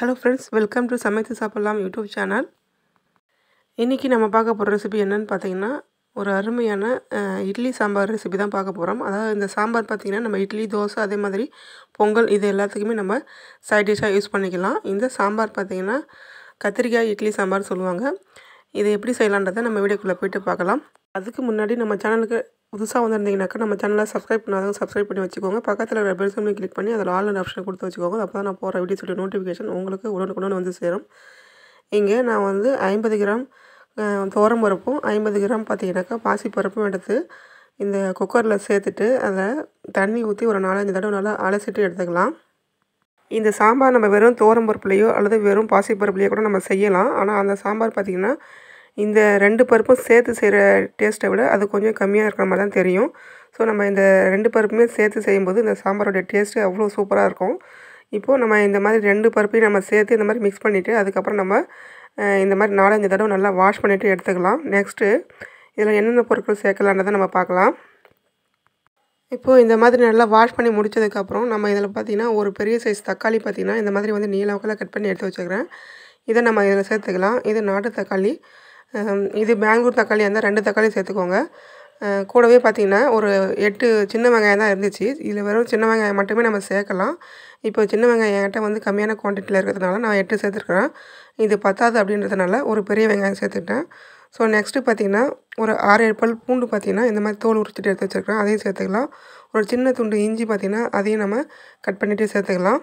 hello friends welcome to சமைத்து சாப்பிட்லாம் YouTube channel இன்றைக்கி நம்ம பார்க்க போகிற ரெசிபி என்னென்னு பார்த்தீங்கன்னா ஒரு அருமையான இட்லி சாம்பார் ரெசிபி தான் பார்க்க போகிறோம் அதாவது இந்த சாம்பார் பார்த்திங்கன்னா நம்ம இட்லி தோசை அதே மாதிரி பொங்கல் இது எல்லாத்துக்குமே நம்ம சைட் டிஷ்ஷாக யூஸ் பண்ணிக்கலாம் இந்த சாம்பார் பார்த்திங்கன்னா கத்திரிக்காய் இட்லி சாம்பார் சொல்லுவாங்க இது எப்படி செய்யலான்றதை நம்ம வீடியோக்குள்ளே போயிட்டு பார்க்கலாம் அதுக்கு முன்னாடி நம்ம சேனலுக்கு புதுசாக வந்திருந்தீங்கனாக்கா நம்ம சேனலை சப்ஸ்கிரைப் பண்ணாதவங்க சப்ஸ்கிரைப் பண்ணி வச்சுக்கோங்க பக்கத்தில் ஒரு பெல் கிளிக் பண்ணி அதில் ஆன்லைன் ஆப்ஷன் கொடுத்து வச்சுக்கோங்க அப்போ தான் நான் போகிற சொல்லி நோட்டிஃபிகேஷன் உங்களுக்கு உடனுக்குடன் வந்து சேரும் இங்கே நான் வந்து ஐம்பது கிராம் தோரம் பருப்பும் ஐம்பது கிராம் பார்த்தீங்கன்னாக்கா பாசி பருப்பும் எடுத்து இந்த குக்கரில் சேர்த்துட்டு அதை தண்ணி ஊற்றி ஒரு நாலஞ்சு தடவை நல்லா அலசிட்டு எடுத்துக்கலாம் இந்த சாம்பார் நம்ம வெறும் தோரம் பருப்புலையோ அல்லது வெறும் பருப்புலேயோ கூட நம்ம செய்யலாம் ஆனால் அந்த சாம்பார் பார்த்திங்கன்னா இந்த ரெண்டு பருப்பும் சேர்த்து செய்கிற டேஸ்ட்டை விட அது கொஞ்சம் கம்மியாக இருக்கிற மாதிரி தான் தெரியும் ஸோ நம்ம இந்த ரெண்டு பருப்புமே சேர்த்து செய்யும்போது இந்த சாம்பாரோடைய டேஸ்ட்டு அவ்வளோ சூப்பராக இருக்கும் இப்போது நம்ம இந்த மாதிரி ரெண்டு பருப்பையும் நம்ம சேர்த்து இந்த மாதிரி மிக்ஸ் பண்ணிவிட்டு அதுக்கப்புறம் நம்ம இந்த மாதிரி நாலஞ்சு தடவை நல்லா வாஷ் பண்ணிவிட்டு எடுத்துக்கலாம் நெக்ஸ்ட்டு இதில் என்னென்ன பொருட்கள் சேர்க்கலான்றதை நம்ம பார்க்கலாம் இப்போது இந்த மாதிரி நல்லா வாஷ் பண்ணி முடித்ததுக்கப்புறம் நம்ம இதில் பார்த்திங்கன்னா ஒரு பெரிய சைஸ் தக்காளி பார்த்திங்கன்னா இந்த மாதிரி வந்து நீலாவுக்கெல்லாம் கட் பண்ணி எடுத்து வச்சுக்கிறேன் இதை நம்ம இதில் சேர்த்துக்கலாம் இது நாட்டு தக்காளி இது பெங்களூர் தக்காளி இருந்தால் ரெண்டு தக்காளி சேர்த்துக்கோங்க கூடவே பார்த்திங்கன்னா ஒரு எட்டு சின்ன வெங்காயம் தான் இருந்துச்சு இதில் வெறும் சின்ன வெங்காயம் மட்டுமே நம்ம சேர்க்கலாம் இப்போ சின்ன வெங்காயம் என்கிட்ட வந்து கம்மியான குவான்டிட்டியில் இருக்கிறதுனால நான் எட்டு சேர்த்துருக்குறேன் இது பத்தாது அப்படின்றதுனால ஒரு பெரிய வெங்காயம் சேர்த்துக்கிட்டேன் ஸோ நெக்ஸ்ட்டு பார்த்திங்கன்னா ஒரு ஆறு ஏழு பல் பூண்டு பார்த்திங்கன்னா இந்த மாதிரி தோல் உரிச்சிட்டு எடுத்து வச்சுருக்கேன் அதையும் சேர்த்துக்கலாம் ஒரு சின்ன துண்டு இஞ்சி பார்த்திங்கன்னா அதையும் நம்ம கட் பண்ணிவிட்டு சேர்த்துக்கலாம்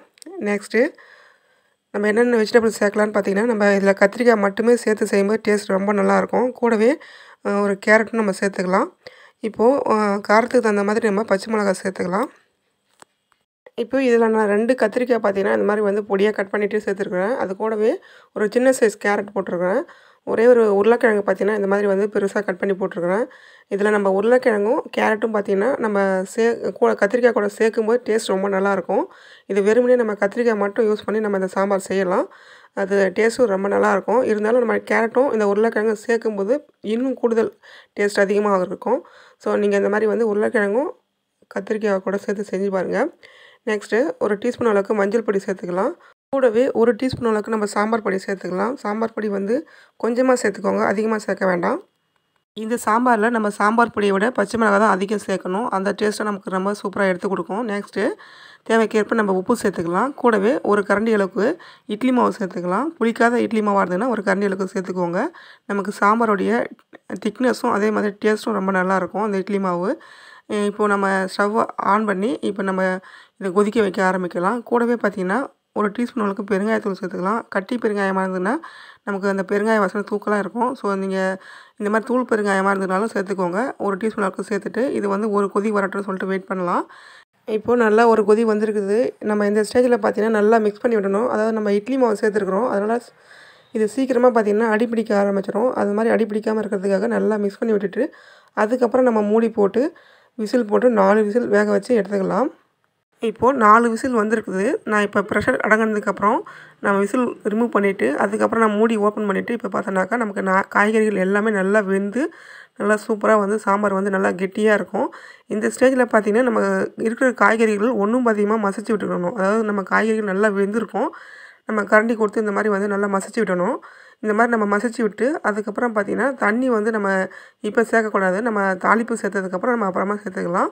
நெக்ஸ்ட்டு நம்ம என்னென்ன வெஜிடபிள்ஸ் சேர்க்கலான்னு பார்த்திங்கன்னா நம்ம இதில் கத்திரிக்காய் மட்டுமே சேர்த்து செய்யும்போது டேஸ்ட் ரொம்ப நல்லாயிருக்கும் கூடவே ஒரு கேரட்டும் நம்ம சேர்த்துக்கலாம் இப்போது காரத்துக்கு தகுந்த மாதிரி நம்ம பச்சை மிளகாய் சேர்த்துக்கலாம் இப்போ இதில் நான் ரெண்டு கத்திரிக்காய் பார்த்தீங்கன்னா இந்த மாதிரி வந்து பொடியாக கட் பண்ணிவிட்டு சேர்த்துருக்குறேன் அது கூடவே ஒரு சின்ன சைஸ் கேரட் போட்டிருக்கிறேன் ஒரே ஒரு உருளைக்கிழங்கு பார்த்திங்கன்னா இந்த மாதிரி வந்து பெருசாக கட் பண்ணி போட்டிருக்கிறேன் இதில் நம்ம உருளைக்கிழங்கும் கேரட்டும் பார்த்திங்கன்னா நம்ம சே கூட கத்திரிக்காய் கூட சேர்க்கும் போது டேஸ்ட் ரொம்ப நல்லாயிருக்கும் இது வெறுமனே நம்ம கத்திரிக்காய் மட்டும் யூஸ் பண்ணி நம்ம இந்த சாம்பார் செய்யலாம் அது டேஸ்ட்டும் ரொம்ப நல்லாயிருக்கும் இருந்தாலும் நம்ம கேரட்டும் இந்த உருளைக்கிழங்கும் சேர்க்கும்போது இன்னும் கூடுதல் டேஸ்ட் அதிகமாக இருக்கும் ஸோ நீங்கள் இந்த மாதிரி வந்து உருளைக்கிழங்கும் கத்திரிக்காய் கூட சேர்த்து செஞ்சு பாருங்கள் நெக்ஸ்ட்டு ஒரு டீஸ்பூன் அளவுக்கு மஞ்சள் பொடி சேர்த்துக்கலாம் கூடவே ஒரு டீஸ்பூன் அளவுக்கு நம்ம சாம்பார் பொடி சேர்த்துக்கலாம் சாம்பார் பொடி வந்து கொஞ்சமாக சேர்த்துக்கோங்க அதிகமாக சேர்க்க வேண்டாம் இந்த சாம்பாரில் நம்ம சாம்பார் பொடியை விட பச்சை மிளகாய் தான் அதிகம் சேர்க்கணும் அந்த டேஸ்ட்டை நமக்கு ரொம்ப சூப்பராக எடுத்து கொடுக்கும் நெக்ஸ்ட்டு தேவைக்கேற்ப நம்ம உப்பு சேர்த்துக்கலாம் கூடவே ஒரு கரண்டி அளவுக்கு இட்லி மாவு சேர்த்துக்கலாம் புளிக்காத இட்லி மாவாக இருந்ததுன்னா ஒரு கரண்டி அளவுக்கு சேர்த்துக்கோங்க நமக்கு சாம்பாரோடைய திக்னஸும் அதே மாதிரி டேஸ்ட்டும் ரொம்ப நல்லாயிருக்கும் அந்த இட்லி மாவு இப்போது நம்ம ஸ்டவ் ஆன் பண்ணி இப்போ நம்ம இதை கொதிக்க வைக்க ஆரம்பிக்கலாம் கூடவே பார்த்திங்கன்னா ஒரு டீஸ்பூன் அளவுக்கு பெருங்காயத்தூள் சேர்த்துக்கலாம் கட்டி பெருங்காயமாக இருந்ததுன்னா நமக்கு அந்த பெருங்காய வசனம் தூக்கலாம் இருக்கும் ஸோ நீங்கள் இந்த மாதிரி தூள் பெருங்காயமாக இருந்ததுனாலும் சேர்த்துக்கோங்க ஒரு டீஸ்பூன் அளவுக்கு சேர்த்துட்டு இது வந்து ஒரு கொதி வரட்டும்னு சொல்லிட்டு வெயிட் பண்ணலாம் இப்போது நல்லா ஒரு கொதி வந்திருக்குது நம்ம இந்த ஸ்டேஜில் பார்த்தீங்கன்னா நல்லா மிக்ஸ் பண்ணி விடணும் அதாவது நம்ம இட்லி மாவு சேர்த்துருக்குறோம் அதனால் இது சீக்கிரமாக பார்த்திங்கன்னா அடிப்பிடிக்க ஆரம்பிச்சிடும் அது மாதிரி அடிப்பிடிக்காமல் இருக்கிறதுக்காக நல்லா மிக்ஸ் பண்ணி விட்டுட்டு அதுக்கப்புறம் நம்ம மூடி போட்டு விசில் போட்டு நாலு விசில் வேக வச்சு எடுத்துக்கலாம் இப்போது நாலு விசில் வந்திருக்குது நான் இப்போ ப்ரெஷர் அடங்கினதுக்கப்புறம் நம்ம விசில் ரிமூவ் பண்ணிவிட்டு அதுக்கப்புறம் நான் மூடி ஓப்பன் பண்ணிவிட்டு இப்போ பார்த்தோன்னாக்கா நமக்கு நான் காய்கறிகள் எல்லாமே நல்லா வெந்து நல்லா சூப்பராக வந்து சாம்பார் வந்து நல்லா கெட்டியாக இருக்கும் இந்த ஸ்டேஜில் பார்த்திங்கன்னா நம்ம இருக்கிற காய்கறிகள் ஒன்றும் அதிகமாக மசிச்சு விட்டுக்கணும் அதாவது நம்ம காய்கறிகள் நல்லா வெந்திருக்கும் நம்ம கரண்டி கொடுத்து இந்த மாதிரி வந்து நல்லா மசிச்சு விடணும் இந்த மாதிரி நம்ம மசிச்சு விட்டு அதுக்கப்புறம் பார்த்திங்கன்னா தண்ணி வந்து நம்ம இப்போ சேர்க்கக்கூடாது நம்ம தாளிப்பு சேர்த்ததுக்கப்புறம் நம்ம அப்புறமா சேர்த்துக்கலாம்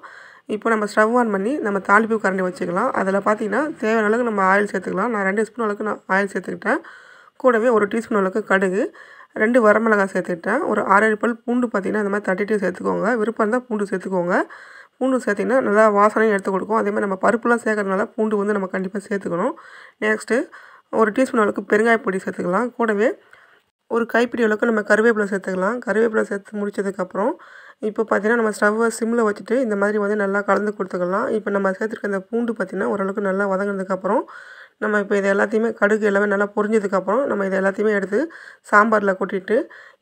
இப்போ நம்ம ஸ்டவ் ஆன் பண்ணி நம்ம தாளிப்பு கரண்டி வச்சுக்கலாம் அதில் பார்த்திங்கன்னா தேவையான அளவுக்கு நம்ம ஆயில் சேர்த்துக்கலாம் நான் ரெண்டு ஸ்பூன் அளவுக்கு நான் ஆயில் சேர்த்துக்கிட்டேன் கூடவே ஒரு டீஸ்பூன் அளவுக்கு கடுகு ரெண்டு வரமிளகாய் சேர்த்துக்கிட்டேன் ஒரு ஆறேழு பல் பூண்டு பார்த்திங்கன்னா அந்த மாதிரி தட்டிட்டு சேர்த்துக்கோங்க விருப்பம் இருந்தால் பூண்டு சேர்த்துக்கோங்க பூண்டு சேர்த்திங்கன்னா நல்லா வாசனையும் எடுத்து கொடுக்கும் அதேமாதிரி நம்ம பருப்புலாம் சேர்க்கறதுனால பூண்டு வந்து நம்ம கண்டிப்பாக சேர்த்துக்கணும் நெக்ஸ்ட்டு ஒரு டீஸ்பூன் அளவுக்கு பெருங்காய பொடி சேர்த்துக்கலாம் கூடவே ஒரு கைப்பிடி அளவுக்கு நம்ம கருவேப்பிலை சேர்த்துக்கலாம் கருவேப்பிலை சேர்த்து முடித்ததுக்கப்புறம் இப்போ பார்த்திங்கன்னா நம்ம ஸ்டவ்வை சிம்மில் வச்சுட்டு இந்த மாதிரி வந்து நல்லா கலந்து கொடுத்துக்கலாம் இப்போ நம்ம சேர்த்துருக்க அந்த பூண்டு பார்த்திங்கன்னா ஓரளவுக்கு நல்லா வதங்கினதுக்கப்புறம் நம்ம இப்போ இது எல்லாத்தையுமே கடுகு எல்லாமே நல்லா பொரிஞ்சதுக்கப்புறம் நம்ம இது எல்லாத்தையுமே எடுத்து சாம்பாரில் கொட்டிட்டு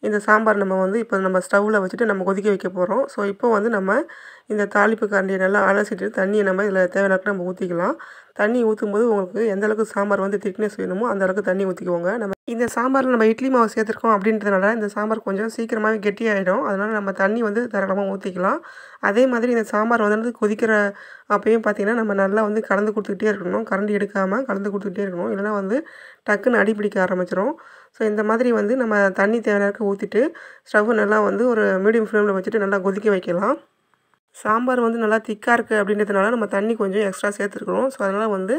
இந்த சாம்பார் நம்ம வந்து இப்போ நம்ம ஸ்டவ்வில் வச்சுட்டு நம்ம கொதிக்க வைக்க போகிறோம் ஸோ இப்போ வந்து நம்ம இந்த தாளிப்பு கரண்டியை நல்லா அலசிட்டு தண்ணியை நம்ம இதில் தேவையானக்கு நம்ம ஊற்றிக்கலாம் தண்ணி ஊற்றும்போது உங்களுக்கு எந்த அளவுக்கு சாம்பார் வந்து திக்னஸ் வேணுமோ அந்த அளவுக்கு தண்ணி ஊற்றிக்குவோங்க நம்ம இந்த சாம்பாரில் நம்ம இட்லி மாவு சேர்த்துருக்கோம் அப்படின்றதுனால இந்த சாம்பார் கொஞ்சம் சீக்கிரமாகவே கெட்டியாகிடும் அதனால் நம்ம தண்ணி வந்து தாராளமாக ஊற்றிக்கலாம் அதே மாதிரி இந்த சாம்பார் வந்து கொதிக்கிற அப்பயும் பார்த்திங்கன்னா நம்ம நல்லா வந்து கலந்து கொடுத்துக்கிட்டே இருக்கணும் கரண்டி எடுக்காமல் கலந்து கொடுத்துக்கிட்டே இருக்கணும் இல்லைனா வந்து டக்குன்னு அடிப்பிடிக்க ஆரம்பிச்சிடும் ஸோ இந்த மாதிரி வந்து நம்ம தண்ணி தேவையாக ஊற்றிட்டு ஸ்டவ் நல்லா வந்து ஒரு மீடியம் ஃப்ளேமில் வச்சுட்டு நல்லா கொதிக்க வைக்கலாம் சாம்பார் வந்து நல்லா திக்காக இருக்குது அப்படின்றதுனால நம்ம தண்ணி கொஞ்சம் எக்ஸ்ட்ரா சேர்த்துருக்குறோம் ஸோ அதனால் வந்து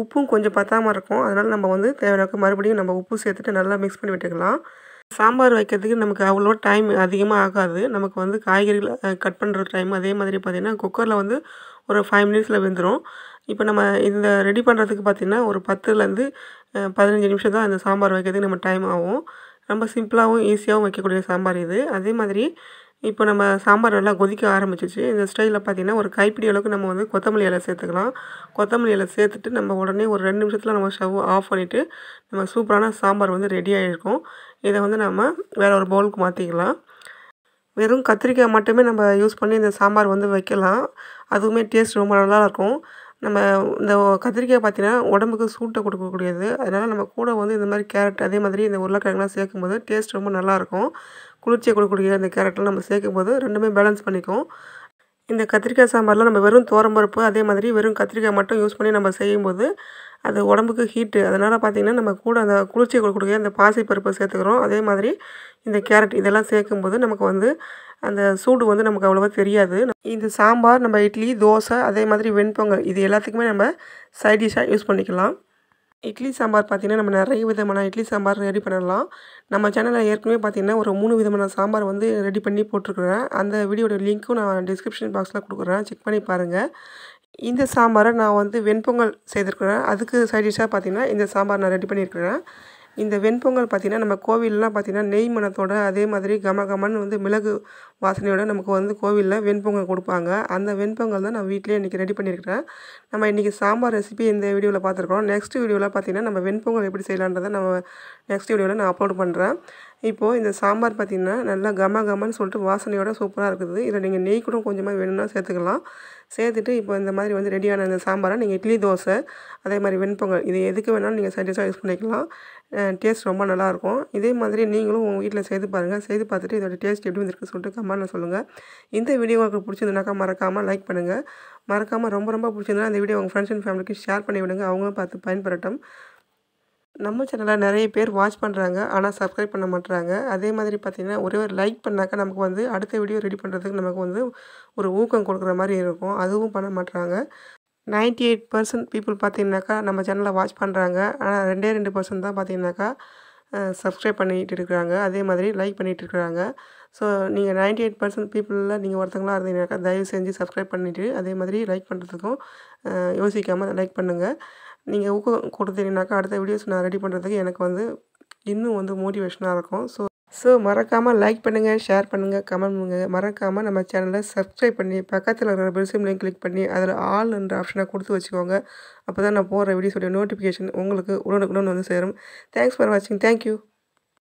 உப்பும் கொஞ்சம் பத்தாமல் இருக்கும் அதனால் நம்ம வந்து தேவையாக மறுபடியும் நம்ம உப்பு சேர்த்துட்டு நல்லா மிக்ஸ் பண்ணி விட்டுக்கலாம் சாம்பார் வைக்கிறதுக்கு நமக்கு அவ்வளோ டைம் அதிகமாக ஆகாது நமக்கு வந்து காய்கறிகள் கட் பண்ணுற டைம் அதே மாதிரி பார்த்திங்கன்னா குக்கரில் வந்து ஒரு ஃபைவ் மினிட்ஸில் வெந்துடும் இப்போ நம்ம இந்த ரெடி பண்ணுறதுக்கு பார்த்திங்கன்னா ஒரு பத்துலேருந்து பதினஞ்சு நிமிஷம் தான் அந்த சாம்பார் வைக்கிறதுக்கு நம்ம டைம் ஆகும் ரொம்ப சிம்பிளாகவும் ஈஸியாகவும் வைக்கக்கூடிய சாம்பார் இது அதே மாதிரி இப்போ நம்ம சாம்பார் நல்லா கொதிக்க ஆரம்பிச்சிச்சு இந்த ஸ்டைலில் பார்த்திங்கன்னா ஒரு கைப்பிடி அளவுக்கு நம்ம வந்து கொத்தமல்லி இலை சேர்த்துக்கலாம் கொத்தமல்லி இலை சேர்த்துட்டு நம்ம உடனே ஒரு ரெண்டு நிமிஷத்தில் நம்ம ஸ்டவ் ஆஃப் பண்ணிவிட்டு நம்ம சூப்பரான சாம்பார் வந்து ரெடி ஆகிருக்கும் இதை வந்து நம்ம வேறு ஒரு பவுலுக்கு மாற்றிக்கலாம் வெறும் கத்திரிக்காய் மட்டுமே நம்ம யூஸ் பண்ணி இந்த சாம்பார் வந்து வைக்கலாம் அதுவுமே டேஸ்ட் ரொம்ப நல்லாயிருக்கும் நம்ம இந்த கத்திரிக்காய் பார்த்திங்கன்னா உடம்புக்கு சூட்டை கொடுக்கக்கூடியது அதனால் நம்ம கூட வந்து இந்த மாதிரி கேரட் அதே மாதிரி இந்த உருளைக்கிழங்குலாம் சேர்க்கும்போது டேஸ்ட் ரொம்ப நல்லாயிருக்கும் குளிர்ச்சியை கொடுக்கக்கூடிய அந்த கேரட்லாம் நம்ம சேர்க்கும்போது ரெண்டுமே பேலன்ஸ் பண்ணிக்கும் இந்த கத்திரிக்காய் சாம்பாரில் நம்ம வெறும் தோரம்பருப்பு அதே மாதிரி வெறும் கத்திரிக்காய் மட்டும் யூஸ் பண்ணி நம்ம செய்யும்போது அது உடம்புக்கு ஹீட்டு அதனால் பார்த்திங்கன்னா நம்ம கூட அந்த குளிர்ச்சியை கொடுக்க அந்த பாசிப்பருப்பை சேர்த்துக்கிறோம் அதே மாதிரி இந்த கேரட் இதெல்லாம் சேர்க்கும்போது நமக்கு வந்து அந்த சூடு வந்து நமக்கு அவ்வளோவா தெரியாது இந்த சாம்பார் நம்ம இட்லி தோசை அதே மாதிரி வெண்பொங்கல் இது எல்லாத்துக்குமே நம்ம சைட் டிஷ்ஷாக யூஸ் பண்ணிக்கலாம் இட்லி சாம்பார் பார்த்திங்கன்னா நம்ம நிறைய விதமான இட்லி சாம்பார் ரெடி பண்ணலாம் நம்ம சேனலில் ஏற்கனவே பார்த்திங்கன்னா ஒரு மூணு விதமான சாம்பார் வந்து ரெடி பண்ணி போட்டிருக்கிறேன் அந்த வீடியோட லிங்க்கும் நான் டிஸ்கிரிப்ஷன் பாக்ஸில் கொடுக்குறேன் செக் பண்ணி பாருங்கள் இந்த சாம்பாரை நான் வந்து வெண்பொங்கல் செய்திருக்கிறேன் அதுக்கு சைட் டிஷ்ஷாக பார்த்திங்கன்னா இந்த சாம்பார் நான் ரெடி பண்ணியிருக்கிறேன் இந்த வெண்பொங்கல் பார்த்திங்கன்னா நம்ம கோவிலெலாம் பார்த்திங்கன்னா நெய் மனத்தோட அதே மாதிரி கம கமன்னு வந்து மிளகு வாசனையோட நமக்கு வந்து கோவிலில் வெண்பொங்கல் கொடுப்பாங்க அந்த வெண்பொங்கல் தான் நான் வீட்டிலே இன்றைக்கி ரெடி பண்ணியிருக்கிறேன் நம்ம இன்றைக்கி சாம்பார் ரெசிபி இந்த வீடியோவில் பார்த்துருக்கோம் நெக்ஸ்ட் வீடியோவில் பார்த்திங்கன்னா நம்ம வெண்பொங்கல் எப்படி செய்யலான்றதை நம்ம நெக்ஸ்ட் வீடியோவில் நான் அப்லோட் பண்ணுறேன் இப்போது இந்த சாம்பார் பார்த்திங்கன்னா நல்லா கமகமன்னு சொல்லிட்டு வாசனையோட சூப்பராக இருக்குது இதில் நீங்கள் நெய் கூட கொஞ்சமாக வேணும்னா சேர்த்துக்கலாம் சேர்த்துட்டு இப்போ இந்த மாதிரி வந்து ரெடியான இந்த சாம்பாரை நீங்கள் இட்லி தோசை அதே மாதிரி வெண்பொங்கல் இது எதுக்கு வேணாலும் நீங்கள் சைடிஷாக யூஸ் பண்ணிக்கலாம் டேஸ்ட் ரொம்ப நல்லாயிருக்கும் இதே மாதிரி நீங்களும் உங்கள் வீட்டில் செய்து பாருங்கள் செய்து பார்த்துட்டு இதோட டேஸ்ட் எப்படி வந்துருக்குன்னு சொல்லிட்டு கமெண்ட்டில் சொல்லுங்கள் இந்த வீடியோ உங்களுக்கு பிடிச்சிருந்தனாக்கா மறக்காமல் லைக் பண்ணுங்கள் மறக்காமல் ரொம்ப ரொம்ப பிடிச்சிருந்தா இந்த வீடியோ உங்கள் ஃப்ரெண்ட்ஸ் அண்ட் ஃபேமிலிக்கு ஷேர் பண்ணி விடுங்க அவங்களும் பார்த்து பயன்படட்டும் நம்ம சேனலை நிறைய பேர் வாட்ச் பண்ணுறாங்க ஆனால் சப்ஸ்கிரைப் பண்ண மாட்டுறாங்க அதே மாதிரி பார்த்திங்கன்னா ஒரே ஒரு லைக் பண்ணாக்கா நமக்கு வந்து அடுத்த வீடியோ ரெடி பண்ணுறதுக்கு நமக்கு வந்து ஒரு ஊக்கம் கொடுக்குற மாதிரி இருக்கும் அதுவும் பண்ண மாட்டுறாங்க நைன்டி எயிட் பர்சன்ட் பீப்புள் பார்த்திங்கனாக்கா நம்ம சேனலை வாட்ச் பண்ணுறாங்க ஆனால் ரெண்டே ரெண்டு பர்சன்ட் தான் பார்த்திங்கனாக்கா சப்ஸ்கிரைப் பண்ணிகிட்டு இருக்கிறாங்க அதே மாதிரி லைக் பண்ணிகிட்டு இருக்கிறாங்க ஸோ நீங்கள் நைன்டி எயிட் பர்சன்ட் பீப்புளில் நீங்கள் ஒருத்தங்களாக இருந்தீங்கனாக்கா தயவு செஞ்சு சப்ஸ்கிரைப் பண்ணிவிட்டு அதே மாதிரி லைக் பண்ணுறதுக்கும் யோசிக்காமல் லைக் பண்ணுங்கள் நீங்கள் ஊக்கம் கொடுத்தீங்கன்னாக்கா அடுத்த வீடியோஸ் நான் ரெடி பண்ணுறதுக்கு எனக்கு வந்து இன்னும் வந்து மோட்டிவேஷனாக இருக்கும் ஸோ ஸோ மறக்காமல் லைக் பண்ணுங்கள் ஷேர் பண்ணுங்கள் கமெண்ட் பண்ணுங்கள் மறக்காமல் நம்ம சேனலை சப்ஸ்கிரைப் பண்ணி பக்கத்தில் இருக்கிற பெல் சிம்லையும் கிளிக் பண்ணி அதில் ஆல் என்ற ஆப்ஷனை கொடுத்து வச்சுக்கோங்க அப்போ தான் நான் போகிற வீடியோஸோடைய நோட்டிஃபிகேஷன் உங்களுக்கு உடனுக்குடன் வந்து சேரும் தேங்க்ஸ் ஃபார் வாட்சிங் தேங்க்யூ